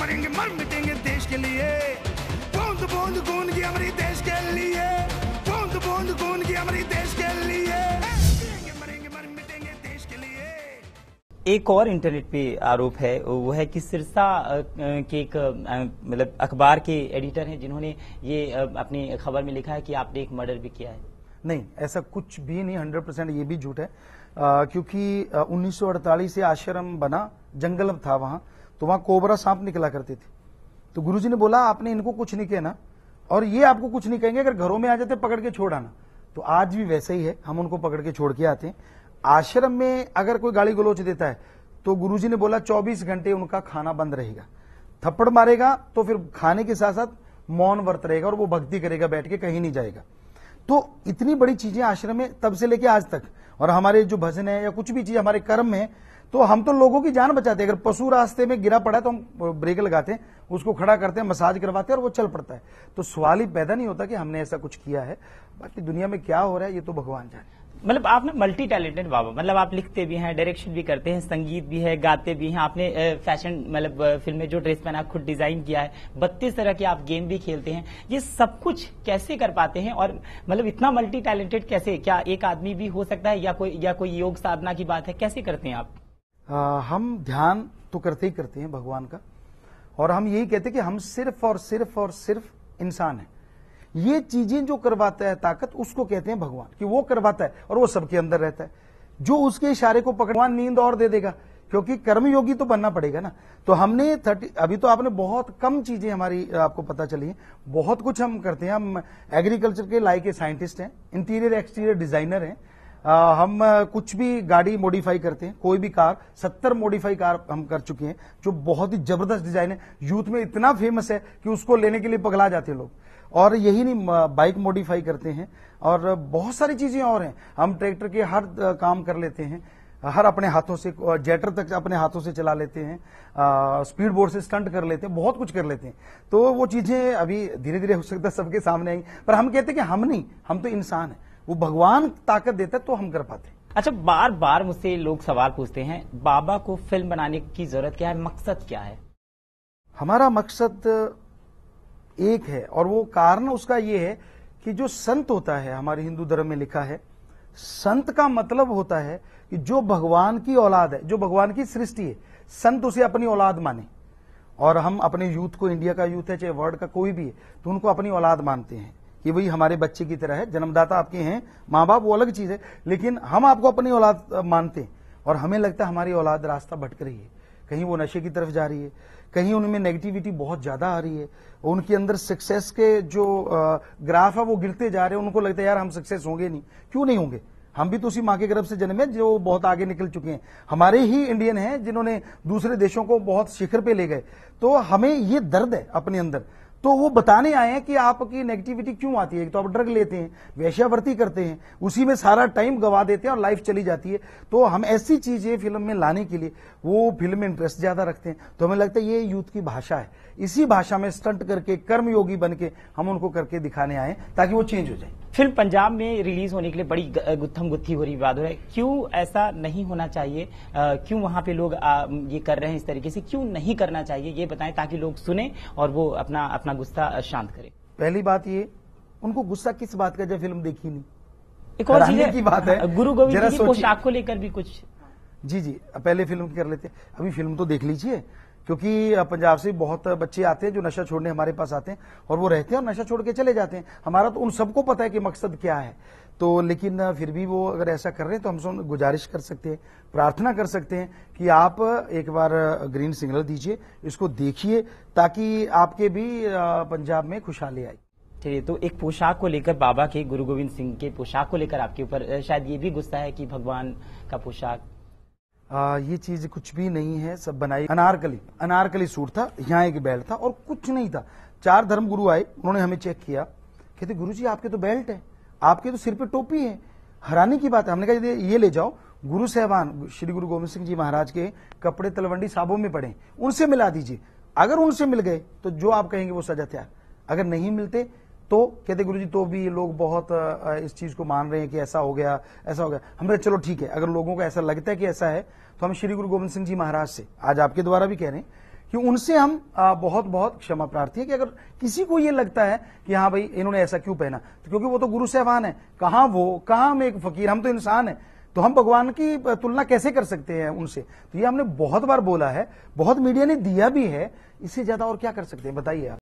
मरेंगे मर मिटेंगे देश के लिए बूंद बूंद गूंद की हमारी देश के लिए बूंद बूंद गूंद की हमारी देश के लिए एक और इंटरनेट पे आरोप है वो है कि सिरसा के एक मतलब अखबार के एडिटर हैं जिन्होंने ये अपनी खबर में लिखा है कि आपने एक मर्डर भी किया है नहीं ऐसा कुछ भी नहीं हंड्रेड परसेंट ये भी झूठ है आ, क्योंकि 1948 से आश्रम बना जंगल था वहाँ तो वहां कोबरा सांप निकला करती थी तो गुरु ने बोला आपने इनको कुछ नहीं कहना और ये आपको कुछ नहीं कहेंगे अगर घरों में आ जाते पकड़ के छोड़ आना तो आज भी वैसे ही है हम उनको पकड़ के छोड़ के आते हैं आश्रम में अगर कोई गाली गलोच देता है तो गुरुजी ने बोला 24 घंटे उनका खाना बंद रहेगा थप्पड़ मारेगा तो फिर खाने के साथ साथ मौन व्रत रहेगा और वो भक्ति करेगा बैठ के कहीं नहीं जाएगा तो इतनी बड़ी चीजें आश्रम में तब से लेके आज तक और हमारे जो भजन है या कुछ भी चीज हमारे कर्म में तो हम तो लोगों की जान बचाते हैं अगर पशु रास्ते में गिरा पड़ा है तो हम ब्रेक लगाते हैं उसको खड़ा करते हैं मसाज करवाते हैं और वो चल पड़ता है तो सवाल ही पैदा नहीं होता कि हमने ऐसा कुछ किया है बाकी दुनिया में क्या हो रहा है ये तो भगवान जाने मतलब आपने मल्टी टैलेंटेड बाबा मतलब आप लिखते भी हैं डायरेक्शन भी करते हैं संगीत भी है गाते भी हैं आपने फैशन मतलब फिल्म में जो ड्रेस पहना खुद डिजाइन किया है बत्तीस तरह के आप गेम भी खेलते हैं ये सब कुछ कैसे कर पाते हैं और मतलब इतना मल्टी टैलेंटेड कैसे क्या एक आदमी भी हो सकता है या कोई या कोई योग साधना की बात है कैसे करते हैं आप हम ध्यान तो करते ही करते हैं भगवान का और हम यही कहते हैं कि हम सिर्फ और सिर्फ और सिर्फ इंसान हैं ये चीजें जो करवाता है ताकत उसको कहते हैं भगवान कि वो करवाता है और वो सबके अंदर रहता है जो उसके इशारे को पकड़ नींद और दे देगा क्योंकि कर्मयोगी तो बनना पड़ेगा ना तो हमने थर्टी अभी तो आपने बहुत कम चीजें हमारी आपको पता चली है बहुत कुछ हम करते हैं हम एग्रीकल्चर के के साइंटिस्ट हैं इंटीरियर एक्सटीरियर डिजाइनर हैं आ, हम कुछ भी गाड़ी मॉडिफाई करते हैं कोई भी कार सत्तर मॉडिफाई कार हम कर चुके हैं जो बहुत ही जबरदस्त डिजाइन है यूथ में इतना फेमस है कि उसको लेने के लिए पगला जाते हैं लोग और यही नहीं बाइक मॉडिफाई करते हैं और बहुत सारी चीजें और हैं हम ट्रैक्टर के हर काम कर लेते हैं हर अपने हाथों से जेटर तक अपने हाथों से चला लेते हैं स्पीड बोर्ड से स्टंट कर लेते हैं बहुत कुछ कर लेते हैं तो वो चीजें अभी धीरे धीरे हो सकता है सबके सामने आई पर हम कहते हैं कि हम नहीं हम तो इंसान हैं वो भगवान ताकत देता है तो हम कर पाते अच्छा बार बार मुझसे लोग सवाल पूछते हैं बाबा को फिल्म बनाने की जरूरत क्या है मकसद क्या है हमारा मकसद एक है और वो कारण उसका ये है कि जो संत होता है हमारे हिंदू धर्म में लिखा है संत का मतलब होता है कि जो भगवान की औलाद है जो भगवान की सृष्टि है संत उसे अपनी औलाद माने और हम अपने यूथ को इंडिया का यूथ है चाहे वर्ल्ड का कोई भी है तो उनको अपनी औलाद मानते हैं कि भाई हमारे बच्चे की तरह है जन्मदाता आपके हैं माँ बाप वो अलग चीज है लेकिन हम आपको अपनी औलाद मानते हैं और हमें लगता है हमारी औलाद रास्ता भटक रही है कहीं वो नशे की तरफ जा रही है कहीं उनमें नेगेटिविटी बहुत ज्यादा आ रही है उनके अंदर सक्सेस के जो ग्राफ है वो गिरते जा रहे हैं उनको लगता है यार हम सक्सेस होंगे नहीं क्यों नहीं होंगे हम भी तो उसी माँ के गर्भ से जन्मे जो बहुत आगे निकल चुके हैं हमारे ही इंडियन हैं जिन्होंने दूसरे देशों को बहुत शिखर पे ले गए तो हमें ये दर्द है अपने अंदर तो वो बताने आए हैं कि आपकी नेगेटिविटी क्यों आती है तो आप ड्रग लेते हैं वैश्यावर्ती करते हैं उसी में सारा टाइम गवा देते हैं और लाइफ चली जाती है तो हम ऐसी चीजें फिल्म में लाने के लिए वो फिल्म में इंटरेस्ट ज्यादा रखते हैं तो हमें लगता है ये यूथ की भाषा है इसी भाषा में स्टंट करके कर्मयोगी बन के हम उनको करके दिखाने आए ताकि वो चेंज हो जाए फिल्म पंजाब में रिलीज होने के लिए बड़ी गुत्थम गुत्थी हो रही विवाद हो रहा है क्यों ऐसा नहीं होना चाहिए क्यों वहां पे लोग आ, ये कर रहे हैं इस तरीके से क्यों नहीं करना चाहिए ये बताएं ताकि लोग सुने और वो अपना अपना गुस्सा शांत करें पहली बात ये उनको गुस्सा किस बात का जब फिल्म देखी नहीं एक और चीज की बात है गुरु गोविंद पोशाक को लेकर भी कुछ जी जी पहले फिल्म कर लेते अभी फिल्म तो देख लीजिए क्योंकि पंजाब से बहुत बच्चे आते हैं जो नशा छोड़ने हमारे पास आते हैं और वो रहते हैं और नशा छोड़ के चले जाते हैं हमारा तो उन सबको पता है कि मकसद क्या है तो लेकिन फिर भी वो अगर ऐसा कर रहे हैं तो हम गुजारिश कर सकते हैं प्रार्थना कर सकते हैं कि आप एक बार ग्रीन सिग्नल दीजिए इसको देखिए ताकि आपके भी पंजाब में खुशहाली आए चलिए तो एक पोशाक को लेकर बाबा के गुरु गोविंद सिंह के पोशाक को लेकर आपके ऊपर शायद ये भी गुस्सा है कि भगवान का पोशाक आ, ये चीज कुछ भी नहीं है सब बनाई अनारकली अनारकली सूट था यहाँ एक बेल्ट था और कुछ नहीं था चार धर्म गुरु आए उन्होंने हमें चेक किया कहते गुरु जी आपके तो बेल्ट है आपके तो सिर पे टोपी है हराने की बात है हमने कहा ये ले जाओ गुरु साहबान श्री गुरु गोविंद सिंह जी महाराज के कपड़े तलवंडी साबों में पड़े उनसे मिला दीजिए अगर उनसे मिल गए तो जो आप कहेंगे वो सजा तैयार अगर नहीं मिलते तो कहते गुरु जी तो भी लोग बहुत इस चीज को मान रहे हैं कि ऐसा हो गया ऐसा हो गया हमने चलो ठीक है अगर लोगों को ऐसा लगता है कि ऐसा है तो हम श्री गुरु गोविंद सिंह जी महाराज से आज आपके द्वारा भी कह रहे हैं कि उनसे हम बहुत बहुत क्षमा प्रार्थी है कि अगर किसी को ये लगता है कि हाँ भाई इन्होंने ऐसा क्यों पहना तो क्योंकि वो तो गुरु साहबान है कहाँ वो कहाँ हम एक फकीर हम तो इंसान है तो हम भगवान की तुलना कैसे कर सकते हैं उनसे तो ये हमने बहुत बार बोला है बहुत मीडिया ने दिया भी है इससे ज्यादा और क्या कर सकते हैं बताइए आप